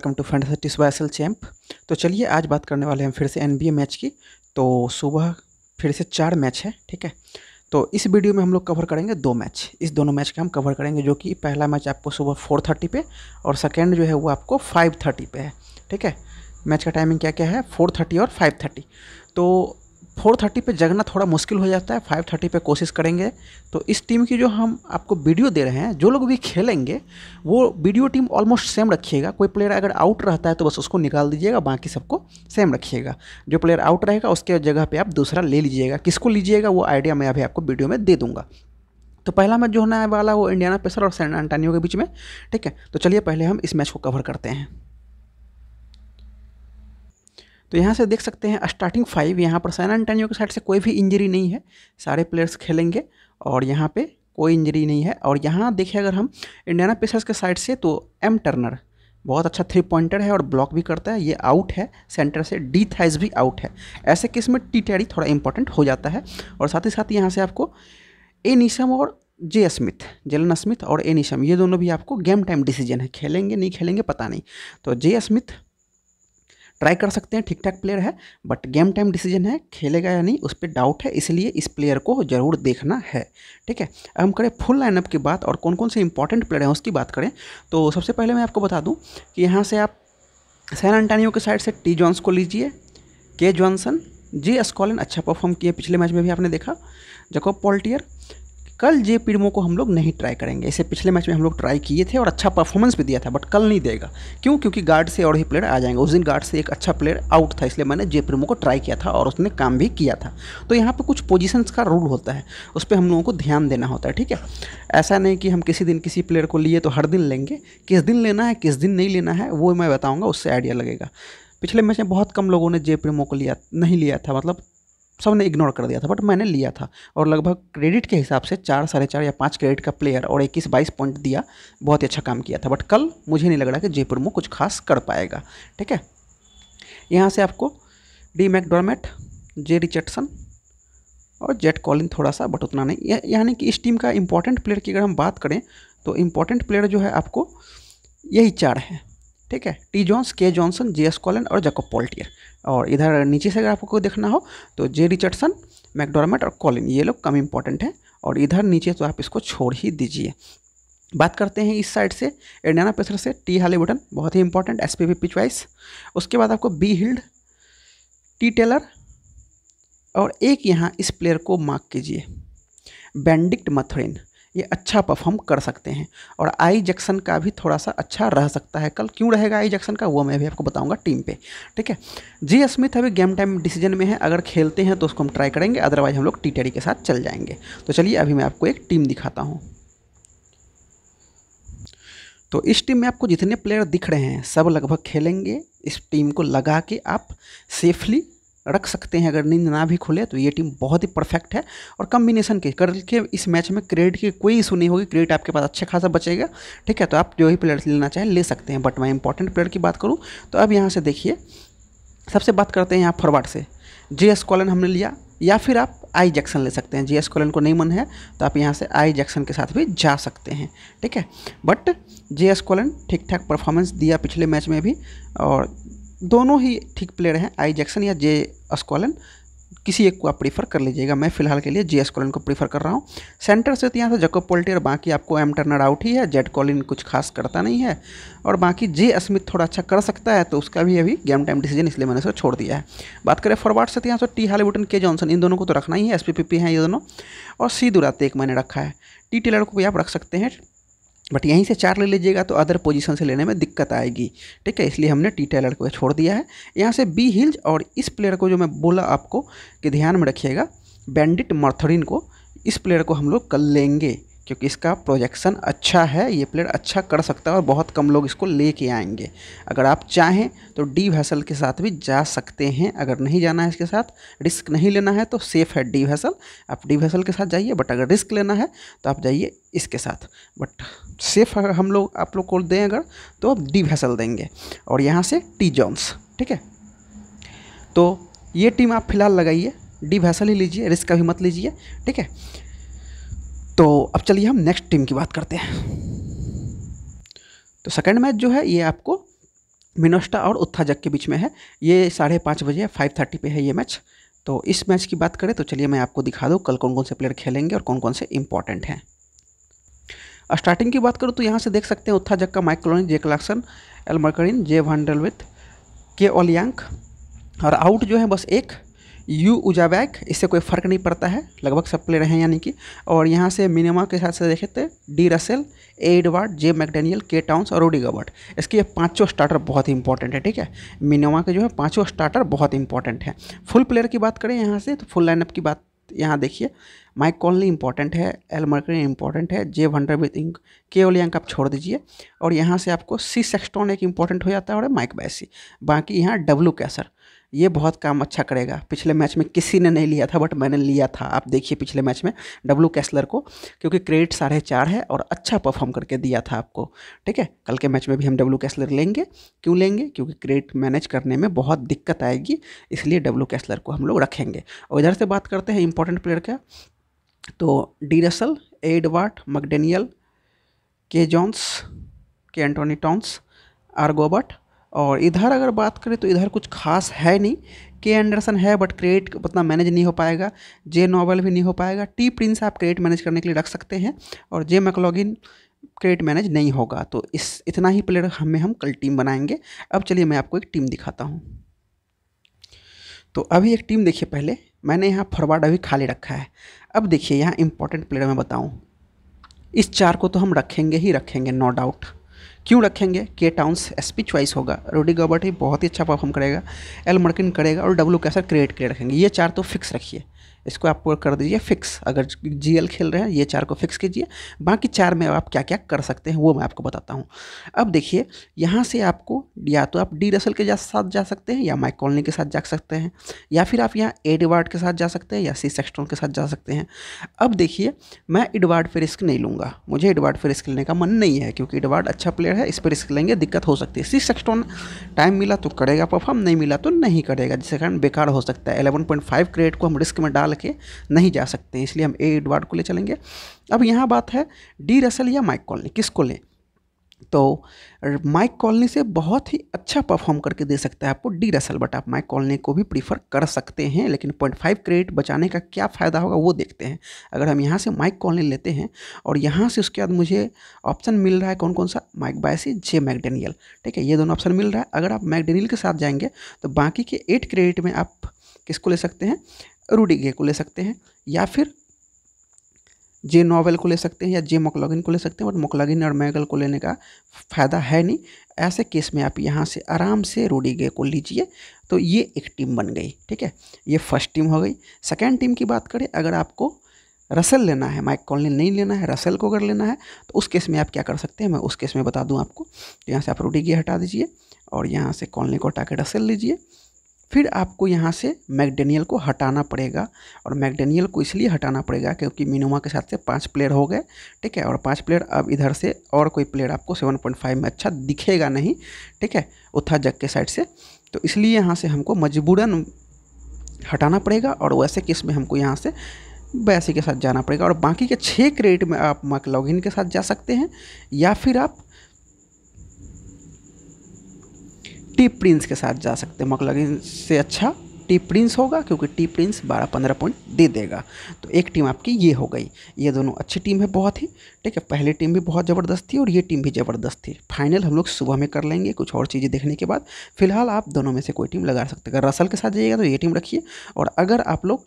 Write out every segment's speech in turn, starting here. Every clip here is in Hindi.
वेलकम टू फैंटेसिटिस बाय एस चैम्प तो चलिए आज बात करने वाले हैं फिर से एन मैच की तो सुबह फिर से चार मैच है ठीक है तो इस वीडियो में हम लोग कवर करेंगे दो मैच इस दोनों मैच का हम कवर करेंगे जो कि पहला मैच आपको सुबह फोर थर्टी पे और सेकेंड जो है वो आपको फाइव थर्टी पे है ठीक है मैच का टाइमिंग क्या क्या है फोर थर्टी और फाइव थर्टी तो फोर थर्टी पर जगना थोड़ा मुश्किल हो जाता है फाइव थर्टी पर कोशिश करेंगे तो इस टीम की जो हम आपको वीडियो दे रहे हैं जो लोग भी खेलेंगे वो वीडियो टीम ऑलमोस्ट सेम रखिएगा कोई प्लेयर अगर आउट रहता है तो बस उसको निकाल दीजिएगा बाकी सबको सेम रखिएगा जो प्लेयर आउट रहेगा उसके जगह पर आप दूसरा ले लीजिएगा किसको लीजिएगा वो आइडिया मैं अभी आपको वीडियो में दे दूँगा तो पहला मैच जो होने वाला वो इंडियाना पेसर और सैन एंटानियो के बीच में ठीक है तो चलिए पहले हम इस मैच को कवर करते हैं तो यहाँ से देख सकते हैं स्टार्टिंग फाइव यहाँ पर सैन एंटोनियो के साइड से कोई भी इंजरी नहीं है सारे प्लेयर्स खेलेंगे और यहाँ पे कोई इंजरी नहीं है और यहाँ देखें अगर हम इंडियाना पेसर्स के साइड से तो एम टर्नर बहुत अच्छा थ्री पॉइंटर है और ब्लॉक भी करता है ये आउट है सेंटर से डी थाइज भी आउट है ऐसे केस में टी टैडी थोड़ा इंपॉर्टेंट हो जाता है और साथ ही साथ यहाँ से आपको ए निशम और जे स्मिथ जेलन स्मिथ और ए निशम ये दोनों भी आपको गेम टाइम डिसीजन है खेलेंगे नहीं खेलेंगे पता नहीं तो जे स्मिथ ट्राई कर सकते हैं ठीक ठाक प्लेयर है बट गेम टाइम डिसीजन है खेलेगा या नहीं उस पर डाउट है इसलिए इस प्लेयर को जरूर देखना है ठीक है अब हम करें फुल लाइनअप की बात और कौन कौन से इंपॉर्टेंट प्लेयर हैं उसकी बात करें तो सबसे पहले मैं आपको बता दूँ कि यहाँ से आप सैन एंटानियो के साइड से टी जॉन्स को लीजिए के जॉनसन जी स्कॉलन अच्छा परफॉर्म किया पिछले मैच में भी आपने देखा जकोब पॉल्टियर कल जे पिडमो को हम लोग नहीं ट्राई करेंगे इसे पिछले मैच में हम लोग ट्राई किए थे और अच्छा परफॉर्मेंस भी दिया था बट कल नहीं देगा क्यों क्योंकि गार्ड से और ही प्लेयर आ जाएंगे उस दिन गार्ड से एक अच्छा प्लेयर आउट था इसलिए मैंने जे पिडमो को ट्राई किया था और उसने काम भी किया था तो यहाँ पर कुछ पोजिशंस का रूल होता है उस पर हम लोगों को ध्यान देना होता है ठीक है ऐसा नहीं कि हम किसी दिन किसी प्लेयर को लिए तो हर दिन लेंगे किस दिन लेना है किस दिन नहीं लेना है वो मैं बताऊँगा उससे आइडिया लगेगा पिछले मैच में बहुत कम लोगों ने जे प्रेमो को लिया नहीं लिया था मतलब सब ने इग्नोर कर दिया था बट मैंने लिया था और लगभग क्रेडिट के हिसाब से चार साढ़े चार या पाँच क्रेडिट का प्लेयर और इक्कीस बाईस पॉइंट दिया बहुत ही अच्छा काम किया था बट कल मुझे नहीं लग रहा कि जयपुर में कुछ खास कर पाएगा ठीक है यहाँ से आपको डी मैकडोरमेट जे रिचर्डसन और जेट कॉलिन थोड़ा सा बट उतना नहीं यानी कि इस टीम का इम्पॉर्टेंट प्लेयर की अगर हम बात करें तो इम्पॉर्टेंट प्लेयर जो है आपको यही चार है ठीक है T Jones K Johnson J S Collins और जैकब पॉल्टियर और इधर नीचे से अगर आपको देखना हो तो जे रिचर्डसन मैकडोरमेट और कॉलिन ये लोग कम इम्पॉर्टेंट हैं और इधर नीचे तो आप इसको छोड़ ही दीजिए बात करते हैं इस साइड से इंडियाना पेसर से टी हाली बटन बहुत ही important S P V pitch wise उसके बाद आपको बी हिल्ड टी टेलर और एक यहाँ इस प्लेयर को मार्क कीजिए बेंडिक्ट मथुरिन ये अच्छा परफॉर्म कर सकते हैं और आई जैक्सन का भी थोड़ा सा अच्छा रह सकता है कल क्यों रहेगा आई जैक्सन का वो मैं भी आपको बताऊंगा टीम पे ठीक है जी स्मिथ अभी गेम टाइम डिसीजन में है अगर खेलते हैं तो उसको हम ट्राई करेंगे अदरवाइज हम लोग टी के साथ चल जाएंगे तो चलिए अभी मैं आपको एक टीम दिखाता हूँ तो इस टीम में आपको जितने प्लेयर दिख रहे हैं सब लगभग खेलेंगे इस टीम को लगा के आप सेफली रख सकते हैं अगर नींद ना भी खुले तो ये टीम बहुत ही परफेक्ट है और कम्बिनेशन के करके इस मैच में क्रेडिट की कोई इशू नहीं होगी क्रेडिट आपके पास अच्छा खासा बचेगा ठीक है तो आप जो ही प्लेयर्स लेना चाहें ले सकते हैं बट मैं इंपॉर्टेंट प्लेयर की बात करूँ तो अब यहाँ से देखिए सबसे बात करते हैं यहाँ फॉरवर्ड से जे एस कॉलन हमने लिया या फिर आप आई जैक्सन ले सकते हैं जी एस कॉलन को नहीं मन है तो आप यहाँ से आई जैक्सन के साथ भी जा सकते हैं ठीक है बट जे एस कॉलन ठीक ठाक परफॉर्मेंस दिया पिछले मैच में भी और दोनों ही ठीक प्लेयर हैं आई जैक्सन या जे स्कॉलन किसी एक को आप प्रीफर कर लीजिएगा मैं फिलहाल के लिए जे स्कॉलन को प्रीफर कर रहा हूँ सेंटर से तो यहाँ से जकोब पोल्टियर बाकी आपको एम टर्नर आउट ही है जेड कॉलिन कुछ खास करता नहीं है और बाकी जे स्मिथ थोड़ा अच्छा कर सकता है तो उसका भी अभी गेम टाइम डिसीजन इसलिए मैंने उसको छोड़ दिया है बात करें फॉरवर्ड से तो यहाँ से टी हालीवुटन के जॉनसन इन दोनों को तो रखना ही है एस पी पी है ये दोनों और सी दुराते एक मैंने रखा है टी टेलर को भी आप रख सकते हैं बट यहीं से चार ले लीजिएगा तो अदर पोजीशन से लेने में दिक्कत आएगी ठीक है इसलिए हमने टी टेलर को छोड़ दिया है यहाँ से बी हिल्ज और इस प्लेयर को जो मैं बोला आपको कि ध्यान में रखिएगा बैंडिट मर्थरिन को इस प्लेयर को हम लोग कल लेंगे क्योंकि इसका प्रोजेक्शन अच्छा है ये प्लेयर अच्छा कर सकता है और बहुत कम लोग इसको ले के आएंगे अगर आप चाहें तो डी वैसल के साथ भी जा सकते हैं अगर नहीं जाना है इसके साथ रिस्क नहीं लेना है तो सेफ़ है डी वैसल आप डी वैसल के साथ जाइए बट अगर रिस्क लेना है तो आप जाइए इसके साथ बट सेफ अगर हम लोग आप लोग को दें अगर तो आप डी वैसल देंगे और यहाँ से टी जॉन्स ठीक है तो ये टीम आप फिलहाल लगाइए डी वैसल ही लीजिए रिस्क का भी मत लीजिए ठीक है तो अब चलिए हम नेक्स्ट टीम की बात करते हैं तो सेकंड मैच जो है ये आपको मिनोस्टा और उत्थाजक के बीच में है ये साढ़े पाँच बजे फाइव थर्टी पे है ये मैच तो इस मैच की बात करें तो चलिए मैं आपको दिखा दूँ कल कौन कौन से प्लेयर खेलेंगे और कौन कौन से इंपॉर्टेंट हैं स्टार्टिंग की बात करूँ तो यहाँ से देख सकते हैं उत्था जग का माइक क्लोनी J Clarkson L Markkanen J Vanderbilt K Olynyk और आउट जो है बस एक यू ऊजा इससे कोई फ़र्क नहीं पड़ता है लगभग सब प्लेयर हैं यानी कि और यहाँ से मिनिमा के साथ से देखे थे तो D Russell Edward J McDaniels K Towns और ओडी गवर्ट इसके ये पाँचों स्टार्टर बहुत ही इंपॉर्टेंट है ठीक है मिनिमा के जो है पाँचों स्टार्टर बहुत इंपॉर्टेंट है फुल प्लेयर की बात करें यहाँ से तो फुल लाइनअप की बात यहाँ देखिए माइक कॉलनी इंपॉर्टेंट है एल मर्करी इंपॉर्टेंट है जे विद इंक के अंक आप छोड़ दीजिए और यहाँ से आपको सी सेक्सटॉन एक इंपॉर्टेंट हो जाता है और माइक बैसी बाकी यहाँ डब्लू कैसर ये बहुत काम अच्छा करेगा पिछले मैच में किसी ने नहीं लिया था बट मैंने लिया था आप देखिए पिछले मैच में डब्लू कैसलर को क्योंकि क्रेडिट साढ़े चार है और अच्छा परफॉर्म करके दिया था आपको ठीक है कल के मैच में भी हम डब्लू कैसलर लेंगे क्यों लेंगे क्योंकि क्रेडिट मैनेज करने में बहुत दिक्कत आएगी इसलिए डब्लू कैसलर को हम लोग रखेंगे और इधर से बात करते हैं इंपॉर्टेंट प्लेयर का तो डी रसल एडवाट मकडेनियल के जॉन्स के एंटोनी टॉन्स आर गोबर्ट और इधर अगर बात करें तो इधर कुछ खास है नहीं के एंडरसन है बट क्रिएट उतना मैनेज नहीं हो पाएगा जे नॉवल भी नहीं हो पाएगा टी प्रिंस आप क्रिएट मैनेज करने के लिए रख सकते हैं और जे मैकलॉगिन क्रिएट मैनेज नहीं होगा तो इस इतना ही प्लेयर हमें हम कल टीम बनाएंगे अब चलिए मैं आपको एक टीम दिखाता हूँ तो अभी एक टीम देखिए पहले मैंने यहाँ फॉरवर्ड अभी खाली रखा है अब देखिए यहाँ इंपॉर्टेंट प्लेयर मैं बताऊँ इस चार को तो हम रखेंगे ही रखेंगे नो डाउट क्यों रखेंगे के टाउन्स एसपी चॉइस होगा रोडी गॉबर्ट ही बहुत ही अच्छा परफॉर्म करेगा एल मर्किन करेगा और डब्लू कैसर क्रिएट करके रखेंगे ये चार तो फिक्स रखिए इसको आप कर दीजिए फिक्स अगर जीएल खेल रहे हैं ये चार को फिक्स कीजिए बाकी चार में आप क्या क्या कर सकते हैं वो मैं आपको बताता हूँ अब देखिए यहाँ से आपको या तो आप डी रसल के साथ जा सकते हैं या माइक कॉलोनी के साथ जा सकते हैं या फिर आप यहाँ एडवार्ड के साथ जा सकते हैं या सी सेक्स्टोन के साथ जा सकते हैं अब देखिए मैं एडवार्ड पर रिस्क नहीं लूँगा मुझे एडवार्ड पर रिस्क लेने का मन नहीं है क्योंकि एडवार्ड अच्छा प्लेयर है इस पर रिस्क लेंगे दिक्कत हो सकती है सी सेक्स्टोन टाइम मिला तो करेगा परफॉर्म नहीं मिला तो नहीं करेगा जिसके कारण बेकार हो सकता है एलेवन क्रिएट को हम रिस्क में डाल के नहीं जा सकते इसलिए हम ए एडवर्ड को ले चलेंगे अब यहाँ बात है डी रसल या माइक कॉलनी किसको लें तो माइक कॉलनी से बहुत ही अच्छा परफॉर्म करके दे सकता है आपको डी रसल बट आप माइक कॉलनी को भी प्रीफर कर सकते हैं लेकिन पॉइंट फाइव क्रेडिट बचाने का क्या फ़ायदा होगा वो देखते हैं अगर हम यहाँ से माइक कॉलनी लेते हैं और यहाँ से उसके बाद मुझे ऑप्शन मिल रहा है कौन कौन सा माइक बायसी जे मैकडेनियल ठीक है ये दोनों ऑप्शन मिल रहा है अगर आप मैकडेनियल के साथ जाएंगे तो बाकी के एट क्रेडिट में आप किसको ले सकते हैं रूडिगे को ले सकते हैं या फिर जे नोवेल को ले सकते हैं या जे मोकलॉगिन को ले सकते हैं बट मोकलॉगिन और मैगल को लेने का फ़ायदा है नहीं ऐसे केस में आप यहाँ से आराम से रोडीगे को लीजिए तो ये एक टीम बन गई ठीक है ये फर्स्ट टीम हो गई सेकेंड टीम की बात करें अगर आपको रसल लेना है माइक कॉलनी नहीं लेना है रसल को अगर लेना है तो उस केस में आप क्या कर सकते हैं मैं उस केस में बता दूं आपको तो यहाँ से आप रोडीगे हटा दीजिए और यहाँ से कॉलनी को हटा के रसल लीजिए फिर आपको यहाँ से मैकडेनियल को हटाना पड़ेगा और मैकडेनियल को इसलिए हटाना पड़ेगा क्योंकि मिनोमा के साथ से पांच प्लेयर हो गए ठीक है और पांच प्लेयर अब इधर से और कोई प्लेयर आपको 7.5 में अच्छा दिखेगा नहीं ठीक है उथा जग के साइड से तो इसलिए यहाँ से हमको मजबूरन हटाना पड़ेगा और वैसे किस में हमको यहाँ से बयासी के साथ जाना पड़ेगा और बाकी के छः क्रेडिट में आप मक लॉगिन के साथ जा सकते हैं या फिर आप टी प्रिंस के साथ जा सकते हैं मकलगिन से अच्छा टी प्रिंस होगा क्योंकि टी प्रिंस बारह पंद्रह पॉइंट दे देगा तो एक टीम आपकी ये हो गई ये दोनों अच्छी टीम है बहुत ही ठीक है पहली टीम भी बहुत ज़बरदस्त थी और ये टीम भी ज़बरदस्त थी फाइनल हम लोग सुबह में कर लेंगे कुछ और चीज़ें देखने के बाद फिलहाल आप दोनों में से कोई टीम लगा सकते अगर रसल के साथ जाइएगा तो ये टीम रखिए और अगर आप लोग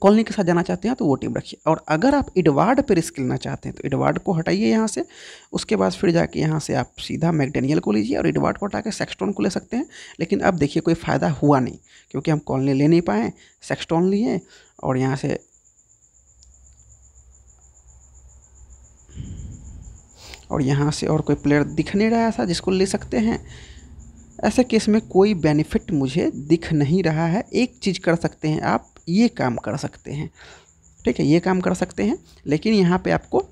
कॉलोनी के साथ जाना चाहते हैं तो वो टीम रखिए और अगर आप एडवार्ड पर रिस्क लेना चाहते हैं तो एडवार्ड को हटाइए यहाँ से उसके बाद फिर जाके यहाँ से आप सीधा मैकडेनियल को लीजिए और एडवार्ड को हटा के सेक्सटोन को ले सकते हैं लेकिन अब देखिए कोई फ़ायदा हुआ नहीं क्योंकि हम कॉलोनी ले नहीं पाए सेक्सटोन लिए और यहाँ से और यहाँ से और कोई प्लेयर दिख नहीं रहा था जिसको ले सकते हैं ऐसे केस में कोई बेनिफिट मुझे दिख नहीं रहा है एक चीज़ कर सकते हैं आप ये काम कर सकते हैं ठीक है ये काम कर सकते हैं लेकिन यहाँ पे आपको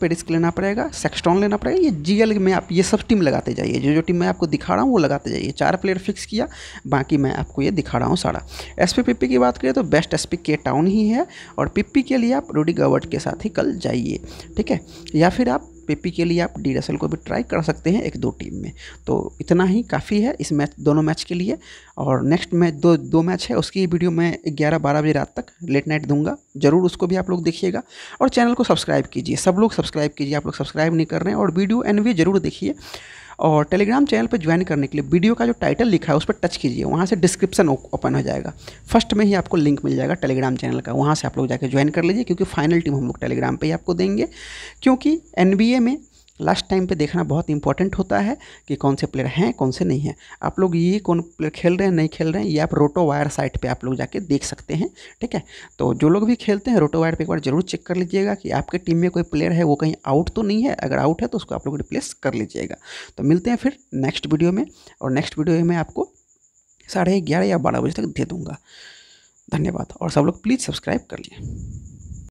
पे रिस्क लेना पड़ेगा सेक्सटॉन लेना पड़ेगा ये जीएल में आप ये सब टीम लगाते जाइए जो जो टीम मैं आपको दिखा रहा हूँ वो लगाते जाइए चार प्लेयर फिक्स किया बाकी मैं आपको ये दिखा रहा हूँ सारा एस पी की बात करें तो बेस्ट एस के टाउन ही है और पिप्पी के लिए आप रूडी गवर्ट के साथ ही कल जाइए ठीक है या फिर आप पेपी के लिए आप डी रसल को भी ट्राई कर सकते हैं एक दो टीम में तो इतना ही काफ़ी है इस मैच दोनों मैच के लिए और नेक्स्ट मैच दो दो मैच है उसकी वीडियो मैं ग्यारह बारह बजे रात तक लेट नाइट दूंगा ज़रूर उसको भी आप लोग देखिएगा और चैनल को सब्सक्राइब कीजिए सब लोग सब्सक्राइब कीजिए आप लोग सब्सक्राइब नहीं कर रहे हैं और वीडियो एन ज़रूर देखिए और टेलीग्राम चैनल पर ज्वाइन करने के लिए वीडियो का जो टाइटल लिखा है उस पर टच कीजिए वहाँ से डिस्क्रिप्शन ओपन हो जाएगा फर्स्ट में ही आपको लिंक मिल जाएगा टेलीग्राम चैनल का वहाँ से आप लोग जाकर ज्वाइन कर लीजिए क्योंकि फाइनल टीम हम लोग टेलीग्राम पर ही आपको देंगे क्योंकि एन में लास्ट टाइम पे देखना बहुत इंपॉर्टेंट होता है कि कौन से प्लेयर हैं कौन से नहीं हैं आप लोग ये कौन प्लेयर खेल रहे हैं नहीं खेल रहे हैं ये आप रोटो वायर साइट पे आप लोग जाके देख सकते हैं ठीक है तो जो लोग भी खेलते हैं रोटो वायर पर एक बार जरूर चेक कर लीजिएगा कि आपके टीम में कोई प्लेयर है वो कहीं आउट तो नहीं है अगर आउट है तो उसको आप लोग रिप्लेस कर लीजिएगा तो मिलते हैं फिर नेक्स्ट वीडियो में और नेक्स्ट वीडियो में आपको साढ़े ग्यारह या बारह बजे तक दे दूँगा धन्यवाद और सब लोग प्लीज़ सब्सक्राइब कर लिए